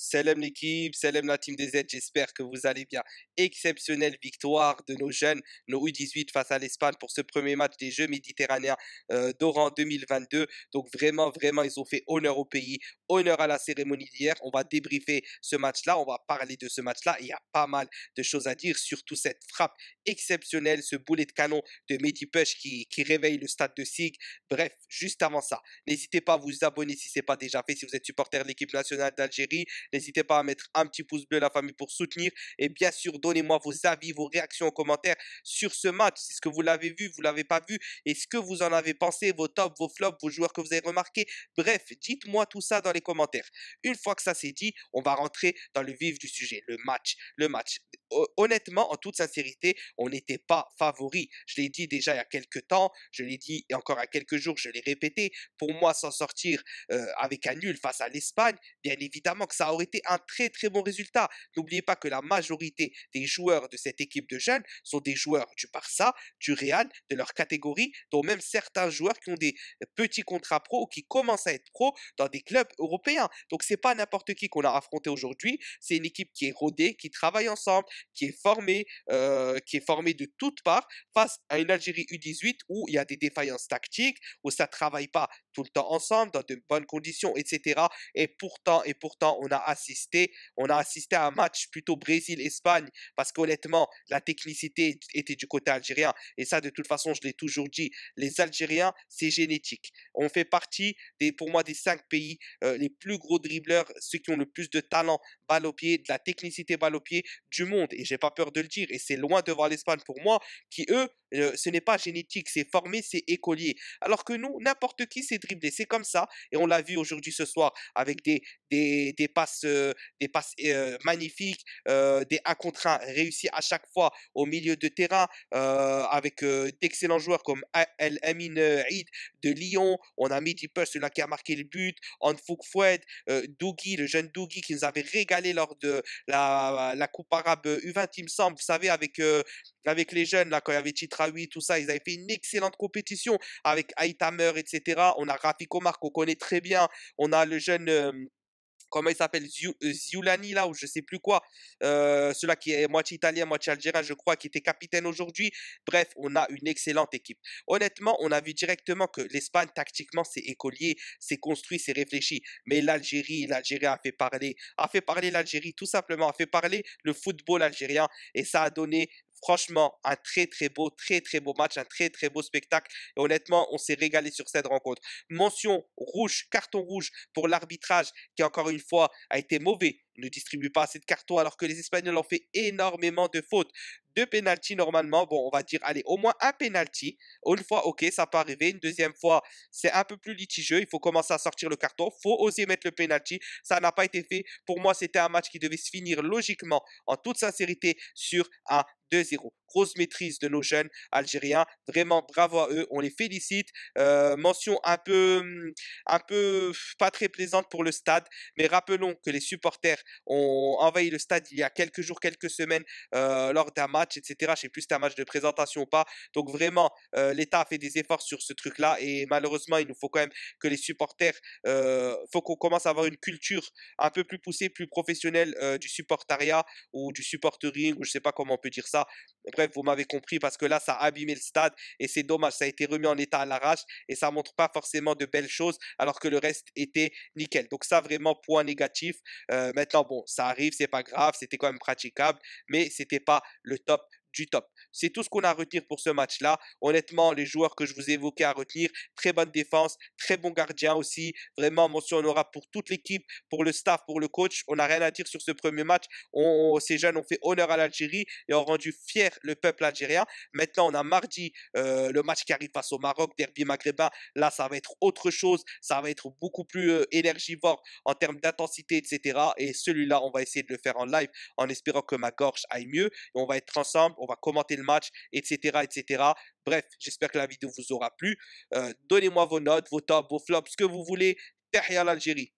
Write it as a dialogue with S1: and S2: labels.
S1: Salam l'équipe, salam la team des Z, j'espère que vous allez bien. Exceptionnelle victoire de nos jeunes, nos U18 face à l'Espagne pour ce premier match des Jeux méditerranéens euh, d'Oran 2022. Donc vraiment, vraiment, ils ont fait honneur au pays, honneur à la cérémonie d'hier. On va débriefer ce match-là, on va parler de ce match-là. Il y a pas mal de choses à dire, surtout cette frappe exceptionnelle, ce boulet de canon de Mehdi qui, qui réveille le stade de SIG. Bref, juste avant ça, n'hésitez pas à vous abonner si ce n'est pas déjà fait, si vous êtes supporter de l'équipe nationale d'Algérie N'hésitez pas à mettre un petit pouce bleu, la famille, pour soutenir. Et bien sûr, donnez-moi vos avis, vos réactions en commentaires sur ce match. est ce que vous l'avez vu, vous l'avez pas vu, et ce que vous en avez pensé, vos tops, vos flops, vos joueurs que vous avez remarqués. Bref, dites-moi tout ça dans les commentaires. Une fois que ça c'est dit, on va rentrer dans le vif du sujet, le match. Le match honnêtement, en toute sincérité, on n'était pas favori. Je l'ai dit déjà il y a quelques temps, je l'ai dit encore il y a quelques jours, je l'ai répété. Pour moi, s'en sortir avec un nul face à l'Espagne, bien évidemment que ça aurait été un très très bon résultat. N'oubliez pas que la majorité des joueurs de cette équipe de jeunes sont des joueurs du Barça, du Real, de leur catégorie, dont même certains joueurs qui ont des euh, petits contrats pro ou qui commencent à être pro dans des clubs européens. Donc c'est pas n'importe qui qu'on a affronté aujourd'hui, c'est une équipe qui est rodée, qui travaille ensemble, qui est formé euh, qui est formé de toutes parts face à une Algérie U18 où il y a des défaillances tactiques, où ça ne travaille pas tout le temps ensemble dans de bonnes conditions, etc. Et pourtant, et pourtant, on a assisté, on a assisté à un match plutôt Brésil-Espagne parce qu'honnêtement, la technicité était du côté algérien. Et ça, de toute façon, je l'ai toujours dit, les Algériens, c'est génétique. On fait partie des, pour moi, des cinq pays euh, les plus gros dribbleurs, ceux qui ont le plus de talent balle au pied, de la technicité balle au pied du monde et j'ai pas peur de le dire et c'est loin devant l'Espagne pour moi qui eux euh, ce n'est pas génétique c'est formé c'est écolier alors que nous n'importe qui s'est dribblé c'est comme ça et on l'a vu aujourd'hui ce soir avec des des, passes des passes euh, euh, magnifiques des 1 contre 1 réussis à chaque fois au milieu de terrain avec d'excellents joueurs comme El Amin de Lyon on a Purse celui-là qui a marqué le but Anfouk Foued Dougui le jeune Dougui qui nous avait régalé lors de la, la coupe arabe U20, il me semble, vous savez, avec, euh, avec les jeunes, là, quand il y avait 8, tout ça, ils avaient fait une excellente compétition avec Aitamer, etc. On a Rafik Marco, qu'on connaît très bien. On a le jeune. Euh, comment il s'appelle euh, Ziulani là ou je sais plus quoi euh, Celui-là qui est moitié italien moitié algérien je crois qui était capitaine aujourd'hui bref on a une excellente équipe honnêtement on a vu directement que l'Espagne tactiquement s'est écolier s'est construit c'est réfléchi mais l'Algérie l'Algérie a fait parler a fait parler l'Algérie tout simplement a fait parler le football algérien et ça a donné Franchement, un très très beau, très très beau match, un très très beau spectacle. Et honnêtement, on s'est régalé sur cette rencontre. Mention rouge, carton rouge pour l'arbitrage qui encore une fois a été mauvais. On ne distribue pas assez de cartons alors que les Espagnols ont fait énormément de fautes. Deux pénalties normalement. Bon, on va dire, allez, au moins un pénalty. Une fois, ok, ça peut arriver. Une deuxième fois, c'est un peu plus litigieux. Il faut commencer à sortir le carton. Il Faut oser mettre le pénalty. Ça n'a pas été fait. Pour moi, c'était un match qui devait se finir logiquement, en toute sincérité, sur un 2-0. Grosse maîtrise de nos jeunes algériens. Vraiment, bravo à eux. On les félicite. Euh, mention un peu, hmm, un peu pas très plaisante pour le stade, mais rappelons que les supporters ont envahi le stade il y a quelques jours, quelques semaines euh, lors d'un match, etc. Je ne sais plus si c'était un match de présentation ou pas. Donc vraiment, euh, l'État a fait des efforts sur ce truc-là et malheureusement, il nous faut quand même que les supporters, faut qu'on commence à avoir une culture un peu plus poussée, plus professionnelle du supportariat ou du supportering ou je ne sais pas comment on peut dire ça. Bref, vous m'avez compris parce que là, ça a abîmé le stade et c'est dommage. Ça a été remis en état à l'arrache et ça montre pas forcément de belles choses alors que le reste était nickel. Donc ça, vraiment, point négatif. Euh, maintenant, bon, ça arrive, c'est pas grave, c'était quand même praticable, mais c'était pas le top du top. C'est tout ce qu'on a à retenir pour ce match-là. Honnêtement, les joueurs que je vous ai évoqués à retenir, très bonne défense, très bon gardien aussi. Vraiment, mention honorable pour toute l'équipe, pour le staff, pour le coach. On n'a rien à dire sur ce premier match. ces jeunes ont fait honneur à l'Algérie et ont rendu fier le peuple algérien. Maintenant, on a mardi euh, le match qui arrive face au Maroc, derby maghrébin. Là, ça va être autre chose. Ça va être beaucoup plus euh, énergivore en termes d'intensité, etc. Et celui-là, on va essayer de le faire en live en espérant que ma gorge aille mieux. Et on va être ensemble on va commenter le match, etc. etc. Bref, j'espère que la vidéo vous aura plu. Euh, donnez-moi vos notes, vos tops, vos flops, ce que vous voulez. Tahia l'Algérie.